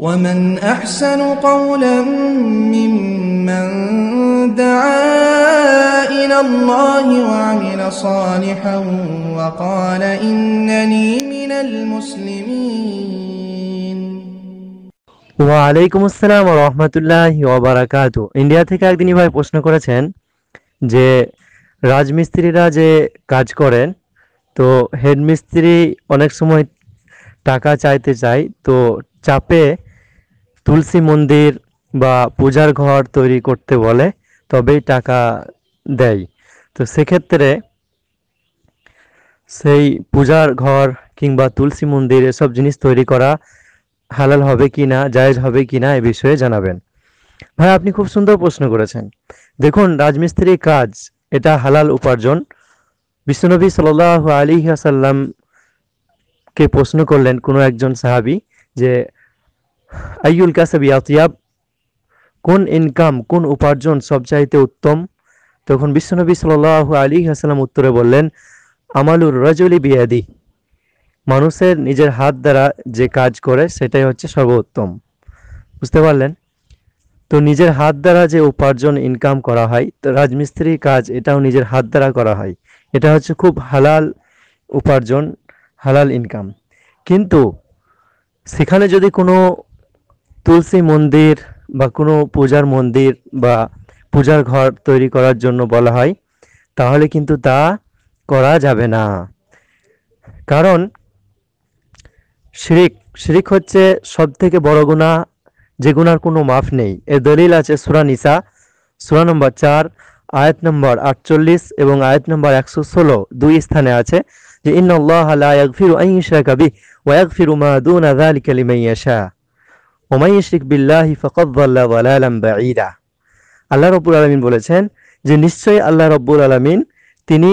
ومن أحسن قولا ممن دعا إلى الله وعمل صالحا وقال إنني من المسلمين ওয়ালাইকুম আসসালাম রহমতুল্লাহ ওবরাকাত ইন্ডিয়া থেকে একদিনই ভাই প্রশ্ন করেছেন যে রাজমিস্ত্রিরা যে কাজ করেন তো হেডমিস্ত্রি অনেক সময় টাকা চাইতে চায় তো চাপে তুলসী মন্দির বা পূজার ঘর তৈরি করতে বলে তবেই টাকা দেয় তো সেক্ষেত্রে সেই পূজার ঘর কিংবা তুলসী মন্দির এসব জিনিস তৈরি করা হালাল হবে কি না জায়েজ হবে কি না এ বিষয়ে জানাবেন ভাই আপনি খুব সুন্দর প্রশ্ন করেছেন দেখুন রাজমিস্ত্রির কাজ এটা হালাল উপার্জন বিশ্বনবী সাল আলী আসাল্লামকে প্রশ্ন করলেন কোনো একজন সাহাবি যে আইউল কাসাবি আতিয়াব কোন ইনকাম কোন উপার্জন সবচাইতে উত্তম তখন বিশ্বনবী সাল আলী হাসালাম উত্তরে বললেন আমালুর রাজলি বিয়াদি মানুষের নিজের হাত দ্বারা যে কাজ করে সেটাই হচ্ছে সর্বোত্তম বুঝতে পারলেন তো নিজের হাত দ্বারা যে উপার্জন ইনকাম করা হয় তো রাজমিস্ত্রি কাজ এটাও নিজের হাত দ্বারা করা হয় এটা হচ্ছে খুব হালাল উপার্জন হালাল ইনকাম কিন্তু সেখানে যদি কোনো তুলসী মন্দির বা কোনো পূজার মন্দির বা পূজার ঘর তৈরি করার জন্য বলা হয় তাহলে কিন্তু তা করা যাবে না কারণ শিরিক শিরিক হচ্ছে সব থেকে বড় গুণা যে গুণার কোনো মাফ নেই এর দলিল আছে সুরা নিসা সুরা নম্বর চার আয়াত নম্বর আটচল্লিশ এবং আয়াত নম্বর একশো ষোলো দুই স্থানে আছে যে ইন্নআল্লাহ লা ইয়াগফিরু আইয়ুশরাকা বিহি ওয়া ইয়াগফিরু মা দুনা যালিকা লিমান ইয়াশা আল্লাহ রব্বুল আলমিন বলেছেন যে নিশ্চয়ই আল্লাহ রব্বুল আলমিন তিনি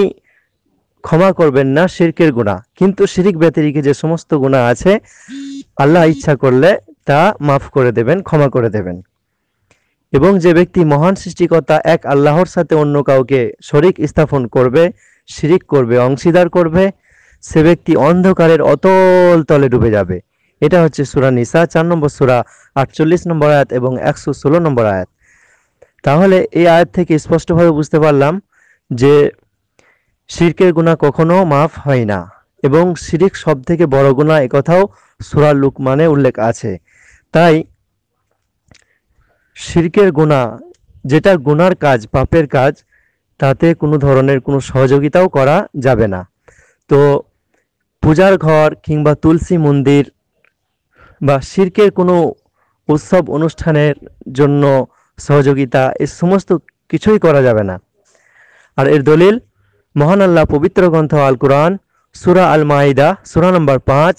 ক্ষমা করবেন না শিরকের গুণা কিন্তু শিরিক ব্যতিরিকে যে সমস্ত গুণা আছে আল্লাহ ইচ্ছা করলে তা মাফ করে দেবেন ক্ষমা করে দেবেন এবং যে ব্যক্তি মহান সৃষ্টিকর্তা এক আল্লাহর সাথে অন্য কাউকে শরিক স্থাপন করবে শিরিক করবে অংশীদার করবে সে ব্যক্তি অন্ধকারের অতল তলে ডুবে যাবে এটা হচ্ছে সুরা নিসা চার নম্বর সুরা আটচল্লিশ নম্বর আয়াত এবং একশো ষোলো নম্বর আয়াত তাহলে এই আয়াত থেকে স্পষ্টভাবে বুঝতে পারলাম যে সিরকের গুণা কখনো মাফ হয় না এবং শিরিক সব থেকে বড় গুণা একথাও সুরা লুকমানে উল্লেখ আছে তাই সিরকের গুণা যেটা গুনার কাজ পাপের কাজ তাতে কোনো ধরনের কোনো সহযোগিতাও করা যাবে না তো পূজার ঘর কিংবা তুলসী মন্দির বা শির্কের কোনো উৎসব অনুষ্ঠানের জন্য সহযোগিতা এ সমস্ত কিছুই করা যাবে না আর এর দলিল মহান আল্লাহ পবিত্র গ্রন্থ আল কুরআন সুরা আল মাইদা সুরা নম্বর পাঁচ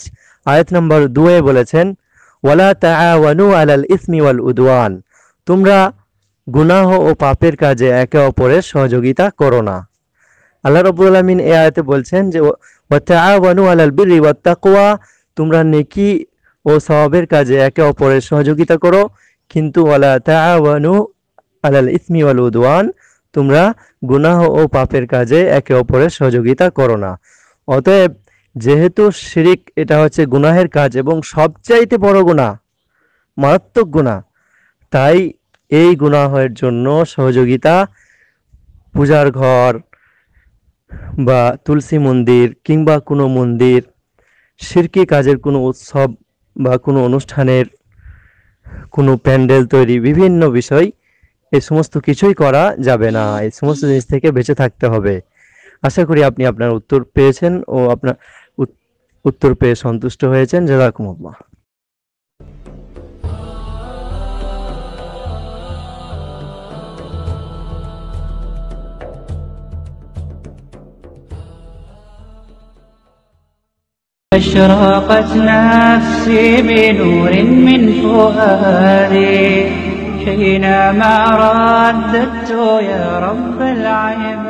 আয়াত নম্বর দুয়ে বলেছেন ওয়ালা তাআওয়ানু আলাল ইসমি ওয়াল উদওয়ান তোমরা গুনাহ ও পাপের কাজে একে অপরের সহযোগিতা করো না আল্লাহ রাব্বুল আলামিন এই আয়াতে বলছেন যে ওয়া তাআওয়ানু আলাল বিররি ওয়াত তাকওয়া তোমরা নেকি ও সবাবের কাজে একে অপরের সহযোগিতা করো কিন্তু আলাল ইসমি ওয়াল উদওয়ান তোমরা গুনাহ ও পাপের কাজে একে অপরের সহযোগিতা করো না অতএব যেহেতু শিরিক এটা হচ্ছে গুনাহের কাজ এবং সবচাইতে বড় গুণা মারাত্মক গুণা তাই এই গুনাহের জন্য সহযোগিতা পূজার ঘর বা তুলসী মন্দির কিংবা কোনো মন্দির শিরকি কাজের কোনো উৎসব বা কোনো অনুষ্ঠানের কোনো প্যান্ডেল তৈরি বিভিন্ন বিষয় এই সমস্ত কিছুই করা যাবে না এই সমস্ত জিনিস থেকে বেঁচে থাকতে হবে আশা করি আপনি আপনার উত্তর পেয়েছেন ও আপনার উত্তর পেয়ে সন্তুষ্ট হয়েছেন জাজাকুমুল্লাহ أشرقت نفسي بنور من فؤادي حينما رددت يا رب العيب